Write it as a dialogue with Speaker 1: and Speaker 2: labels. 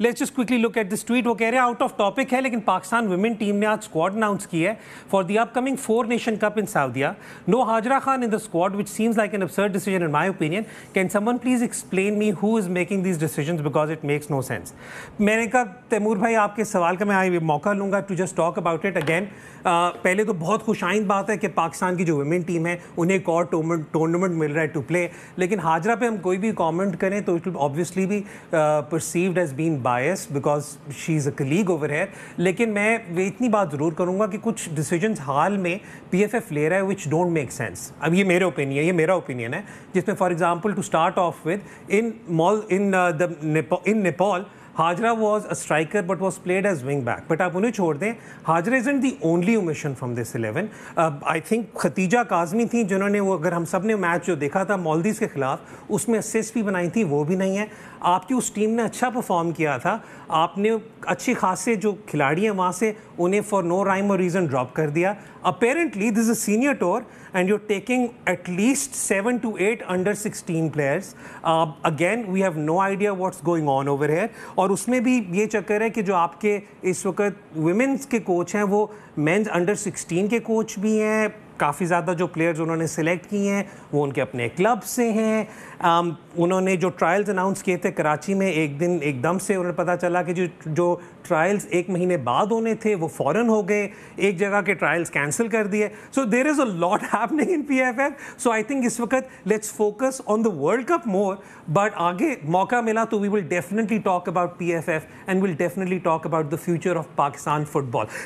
Speaker 1: let's just quickly look at this tweet वो कह रहे हैं आउट ऑफ टॉपिक है लेकिन पाकिस्तान वुमेन टीम ने आज स्क्वाड अनाउंस की है for the upcoming four nation cup in सऊदिया no Hajra Khan in the squad which seems like an absurd decision in my opinion can someone please explain me who is making this decision because it makes no sense मैंने कहा तैमूर भाई आपके सवाल का मैं मौका लूंगा to just talk about it again पहले तो बहुत खुशाइंद बात है कि पाकिस्तान की जो वुमेन टीम है उन्हें एक और टूर्नामेंट मिल रहा है टू प्ले लेकिन हाजरा पे हम कोई भी कॉमेंट करें तो इट ऑब्वियसली भी perceived as been bias because she is a colleague over है लेकिन मैं वे इतनी बात ज़रूर करूँगा कि कुछ डिसीजन हाल में पी एफ एफ ले रहा है विच डोंट मेक सेंस अब ये मेरे ओपिनियन ये मेरा ओपिनियन है जिसमें for example to start off with in mall in the in Nepal Hajra was a striker but was played as wing back but आप उन्हें छोड़ दें Hajra is in the only omission from this eleven I think Khatija Kazmi थी जिन्होंने वो अगर हम सब ने मैच जो देखा था मॉलदीज के खिलाफ उसमें असिस्ट भी बनाई थी वो भी नहीं है आपकी उस टीम ने अच्छा परफॉर्म किया था आपने अच्छे खासे जो खिलाड़ी हैं वहाँ से उन्हें फॉर नो राइम और रीज़न ड्रॉप कर दिया apparently this a senior tour and you taking at least seven to eight under sixteen players again we have no idea what's going on over here और उसमें भी ये चक्कर है कि जो आपके इस वक्त वुमेंस के कोच हैं वो मेंस अंडर 16 के कोच भी हैं काफ़ी ज़्यादा जो प्लेयर्स उन्होंने सेलेक्ट किए हैं वो उनके अपने क्लब से हैं um, उन्होंने जो ट्रायल्स अनाउंस किए थे कराची में एक दिन एकदम से उन्हें पता चला कि जो जो ट्रायल्स एक महीने बाद होने थे वो फ़ौरन हो गए एक जगह के ट्रायल्स कैंसिल कर दिए so there is a lot happening in P F F so I think इस वक्त let's focus on the world cup more but आगे मौका मिला तो we will definitely talk about P F F and will definitely talk about the future of Pakistan football